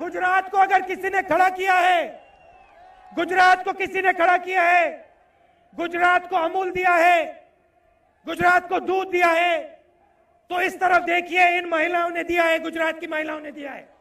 गुजरात को अगर किसी ने खड़ा किया है गुजरात को किसी ने खड़ा किया है गुजरात को अमूल दिया है गुजरात को दूध दिया है तो इस तरफ देखिए इन महिलाओं ने दिया है गुजरात की महिलाओं ने दिया है